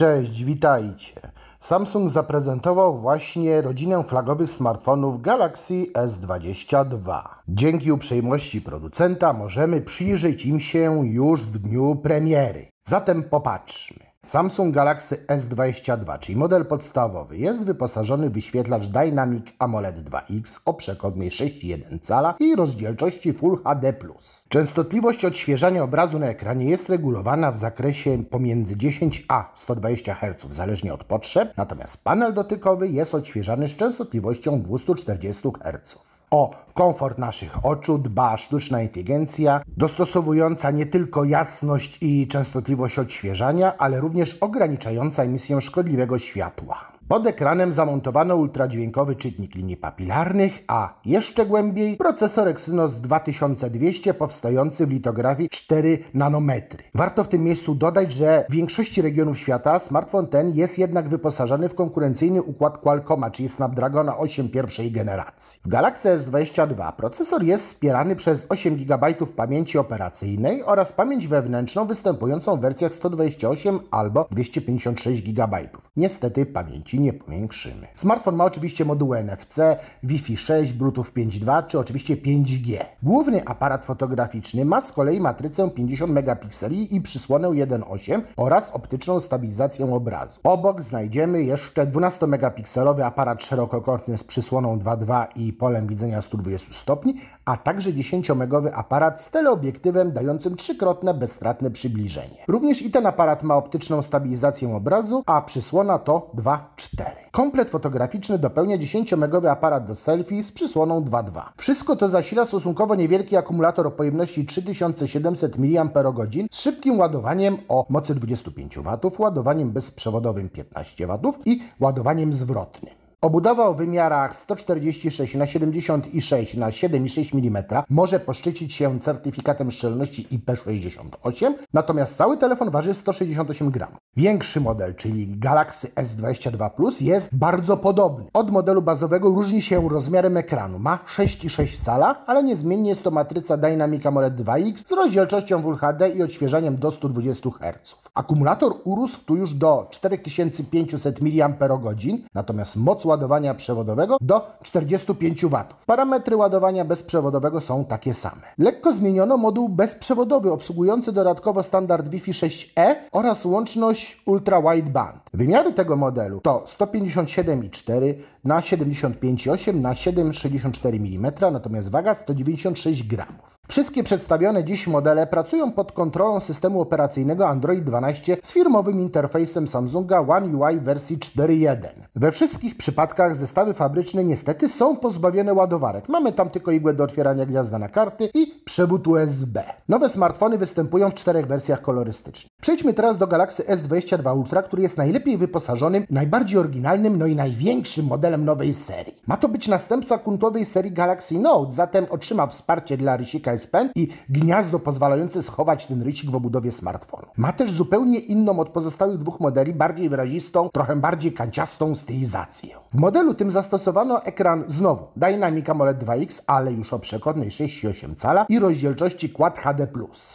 Cześć, witajcie. Samsung zaprezentował właśnie rodzinę flagowych smartfonów Galaxy S22. Dzięki uprzejmości producenta możemy przyjrzeć im się już w dniu premiery. Zatem popatrzmy. Samsung Galaxy S22, czyli model podstawowy, jest wyposażony w wyświetlacz Dynamic AMOLED 2X o przekątnej 6,1 cala i rozdzielczości Full HD+. Częstotliwość odświeżania obrazu na ekranie jest regulowana w zakresie pomiędzy 10 a 120 Hz, zależnie od potrzeb, natomiast panel dotykowy jest odświeżany z częstotliwością 240 Hz o komfort naszych oczu dba sztuczna inteligencja, dostosowująca nie tylko jasność i częstotliwość odświeżania, ale również ograniczająca emisję szkodliwego światła. Pod ekranem zamontowano ultradźwiękowy czytnik linii papilarnych, a jeszcze głębiej procesor Exynos 2200 powstający w litografii 4 nanometry. Warto w tym miejscu dodać, że w większości regionów świata smartfon ten jest jednak wyposażony w konkurencyjny układ Qualcomm, czyli Snapdragona 8 pierwszej generacji. W Galaxy S22 procesor jest wspierany przez 8 GB pamięci operacyjnej oraz pamięć wewnętrzną występującą w wersjach 128 albo 256 GB. Niestety pamięci nie powiększymy. Smartfon ma oczywiście moduły NFC, Wi-Fi 6, Bluetooth 5.2 czy oczywiście 5G. Główny aparat fotograficzny ma z kolei matrycę 50 megapikseli i przysłonę 1.8 oraz optyczną stabilizację obrazu. Obok znajdziemy jeszcze 12 megapikselowy aparat szerokokątny z przysłoną 2.2 i polem widzenia 120 stopni, a także 10-megowy aparat z teleobiektywem dającym trzykrotne bezstratne przybliżenie. Również i ten aparat ma optyczną stabilizację obrazu, a przysłona to 2.4. Komplet fotograficzny dopełnia 10-megowy aparat do selfie z przysłoną 2.2. Wszystko to zasila stosunkowo niewielki akumulator o pojemności 3700 mAh z szybkim ładowaniem o mocy 25 W, ładowaniem bezprzewodowym 15 W i ładowaniem zwrotnym. Obudowa o wymiarach 146 na 76 na 7,6 mm może poszczycić się certyfikatem szczelności IP68, natomiast cały telefon waży 168 gram. Większy model, czyli Galaxy S22 Plus jest bardzo podobny. Od modelu bazowego różni się rozmiarem ekranu. Ma 6,6 cala, ale niezmiennie jest to matryca Dynamic AMOLED 2X z rozdzielczością Full HD i odświeżaniem do 120 Hz. Akumulator urósł tu już do 4500 mAh, natomiast moc ładowania przewodowego do 45 W. Parametry ładowania bezprzewodowego są takie same. Lekko zmieniono moduł bezprzewodowy obsługujący dodatkowo standard Wi-Fi 6E oraz łączność ultra wideband. Wymiary tego modelu to 157,4 na 75,8 na 7,64 mm, natomiast waga 196 gramów. Wszystkie przedstawione dziś modele pracują pod kontrolą systemu operacyjnego Android 12 z firmowym interfejsem Samsunga One UI wersji 4.1. We wszystkich przypadkach zestawy fabryczne niestety są pozbawione ładowarek. Mamy tam tylko igłę do otwierania gniazda na karty i przewód USB. Nowe smartfony występują w czterech wersjach kolorystycznych. Przejdźmy teraz do Galaxy S22 Ultra, który jest najlepiej wyposażonym, najbardziej oryginalnym, no i największym modelem nowej serii. Ma to być następca kuntowej serii Galaxy Note, zatem otrzyma wsparcie dla rysika pen i gniazdo pozwalające schować ten rycik w obudowie smartfonu. Ma też zupełnie inną od pozostałych dwóch modeli, bardziej wyrazistą, trochę bardziej kanciastą stylizację. W modelu tym zastosowano ekran znowu Dynamic AMOLED 2X, ale już o przekornej 6,8 cala i rozdzielczości Quad HD+.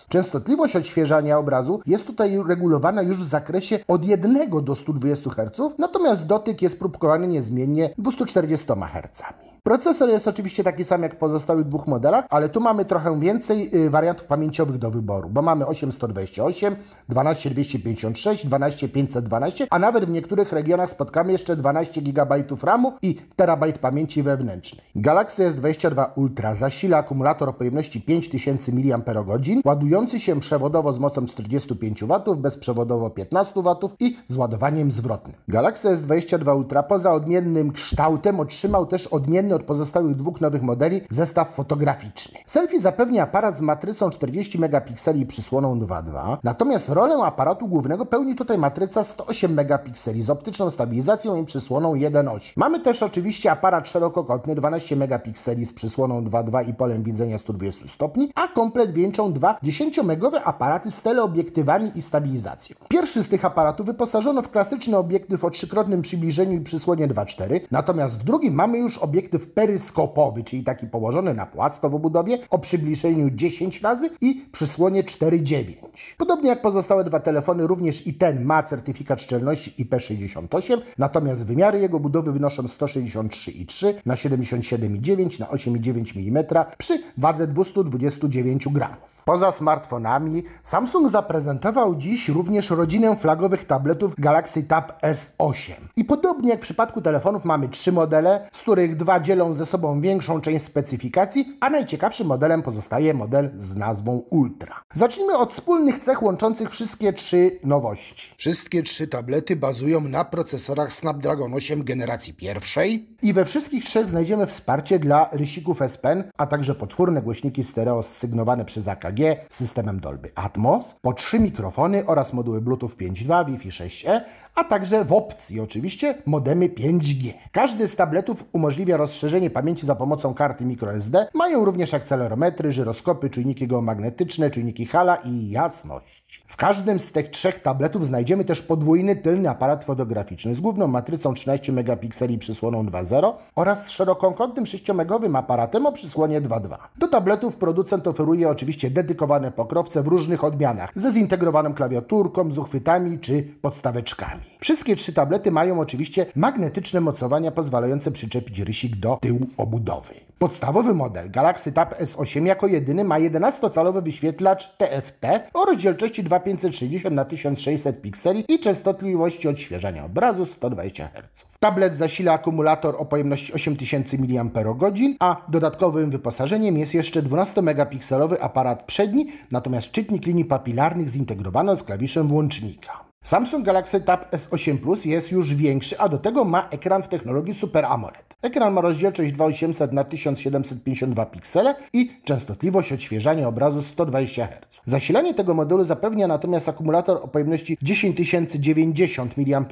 Częstotliwość odświeżania obrazu jest tutaj regulowana już w zakresie od 1 do 120 Hz, natomiast dotyk jest próbkowany niezmiennie 240 Hz. Procesor jest oczywiście taki sam jak w pozostałych dwóch modelach, ale tu mamy trochę więcej y, wariantów pamięciowych do wyboru, bo mamy 8128, 12256, 12512, a nawet w niektórych regionach spotkamy jeszcze 12 GB RAMu i terabajt pamięci wewnętrznej. Galaxy S22 Ultra zasila akumulator o pojemności 5000 mAh, ładujący się przewodowo z mocą 45 W, bezprzewodowo 15 W i z ładowaniem zwrotnym. Galaxy S22 Ultra poza odmiennym kształtem otrzymał też odmienny od pozostałych dwóch nowych modeli zestaw fotograficzny. Selfie zapewni aparat z matrycą 40 megapikseli i przysłoną 2.2, natomiast rolę aparatu głównego pełni tutaj matryca 108 megapikseli z optyczną stabilizacją i przysłoną 1.8. Mamy też oczywiście aparat szerokokątny 12 megapikseli z przysłoną 2.2 i polem widzenia 120 stopni, a komplet wieńczą dwa 10-megowe aparaty z teleobiektywami i stabilizacją. Pierwszy z tych aparatów wyposażono w klasyczny obiektyw o trzykrotnym przybliżeniu i przysłonie 2.4, natomiast w drugim mamy już obiektyw peryskopowy, czyli taki położony na płasko w obudowie o przybliżeniu 10 razy i przysłonie 4.9. Podobnie jak pozostałe dwa telefony, również i ten ma certyfikat szczelności IP68, natomiast wymiary jego budowy wynoszą 163,3 na 77,9 na 8,9 mm przy wadze 229 gramów. Poza smartfonami Samsung zaprezentował dziś również rodzinę flagowych tabletów Galaxy Tab S8. I podobnie jak w przypadku telefonów mamy trzy modele, z których dwa dzielą dzielą ze sobą większą część specyfikacji, a najciekawszym modelem pozostaje model z nazwą Ultra. Zacznijmy od wspólnych cech łączących wszystkie trzy nowości. Wszystkie trzy tablety bazują na procesorach Snapdragon 8 generacji pierwszej i we wszystkich trzech znajdziemy wsparcie dla rysików S Pen, a także poczwórne głośniki stereo sygnowane przez AKG z systemem Dolby Atmos, po trzy mikrofony oraz moduły Bluetooth 5.2, Wi-Fi 6E, a także w opcji oczywiście modemy 5G. Każdy z tabletów umożliwia rozszerzenie rozszerzenie pamięci za pomocą karty microSD, mają również akcelerometry, żyroskopy, czujniki geomagnetyczne, czujniki Hala i jasność. W każdym z tych trzech tabletów znajdziemy też podwójny tylny aparat fotograficzny z główną matrycą 13 megapikseli przysłoną 2.0 oraz szerokokątnym 6-megowym aparatem o przysłonie 2.2. Do tabletów producent oferuje oczywiście dedykowane pokrowce w różnych odmianach ze zintegrowaną klawiaturką, z uchwytami czy podstaweczkami. Wszystkie trzy tablety mają oczywiście magnetyczne mocowania pozwalające przyczepić rysik do do tyłu obudowy. Podstawowy model Galaxy Tab S8 jako jedyny ma 11-calowy wyświetlacz TFT o rozdzielczości 2560 x 1600 pikseli i częstotliwości odświeżania obrazu 120 Hz. Tablet zasila akumulator o pojemności 8000 mAh, a dodatkowym wyposażeniem jest jeszcze 12-megapikselowy aparat przedni, natomiast czytnik linii papilarnych zintegrowano z klawiszem włącznika. Samsung Galaxy Tab S8 Plus jest już większy, a do tego ma ekran w technologii Super AMOLED. Ekran ma rozdzielczość 2800 x 1752 piksele i częstotliwość odświeżania obrazu 120 Hz. Zasilanie tego modelu zapewnia natomiast akumulator o pojemności 10090 mAh,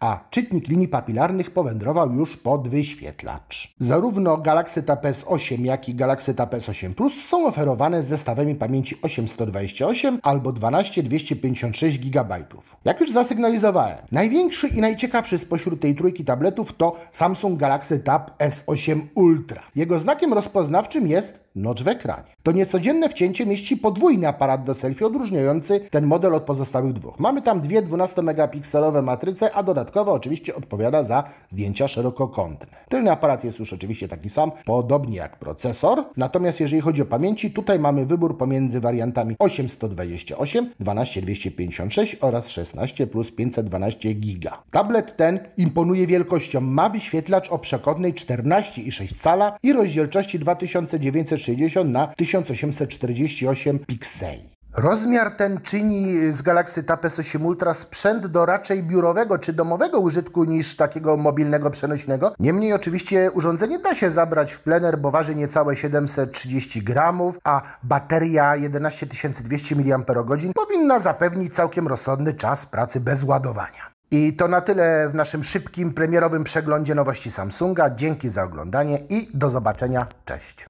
a czytnik linii papilarnych powędrował już pod wyświetlacz. Zarówno Galaxy Tab S8, jak i Galaxy Tab S8 Plus są oferowane z zestawami pamięci 8128 albo 12256 GB. Jak już zasygnalizowałem, największy i najciekawszy spośród tej trójki tabletów to Samsung Galaxy Tab S8 Ultra. Jego znakiem rozpoznawczym jest Noc w ekranie. To niecodzienne wcięcie mieści podwójny aparat do selfie odróżniający ten model od pozostałych dwóch. Mamy tam dwie 12-megapikselowe matryce, a dodatkowo oczywiście odpowiada za zdjęcia szerokokątne. Tylny aparat jest już oczywiście taki sam, podobnie jak procesor. Natomiast jeżeli chodzi o pamięci, tutaj mamy wybór pomiędzy wariantami 8128, 12256 oraz 16 plus 512 giga. Tablet ten imponuje wielkością, ma wyświetlacz o przekątnej 14,6 cala i rozdzielczości 2960 na 1848 pikseli. Rozmiar ten czyni z Galaxy Tab S8 Ultra sprzęt do raczej biurowego czy domowego użytku niż takiego mobilnego przenośnego. Niemniej oczywiście urządzenie da się zabrać w plener, bo waży niecałe 730 gramów, a bateria 11200 mAh powinna zapewnić całkiem rozsądny czas pracy bez ładowania. I to na tyle w naszym szybkim premierowym przeglądzie nowości Samsunga. Dzięki za oglądanie i do zobaczenia. Cześć.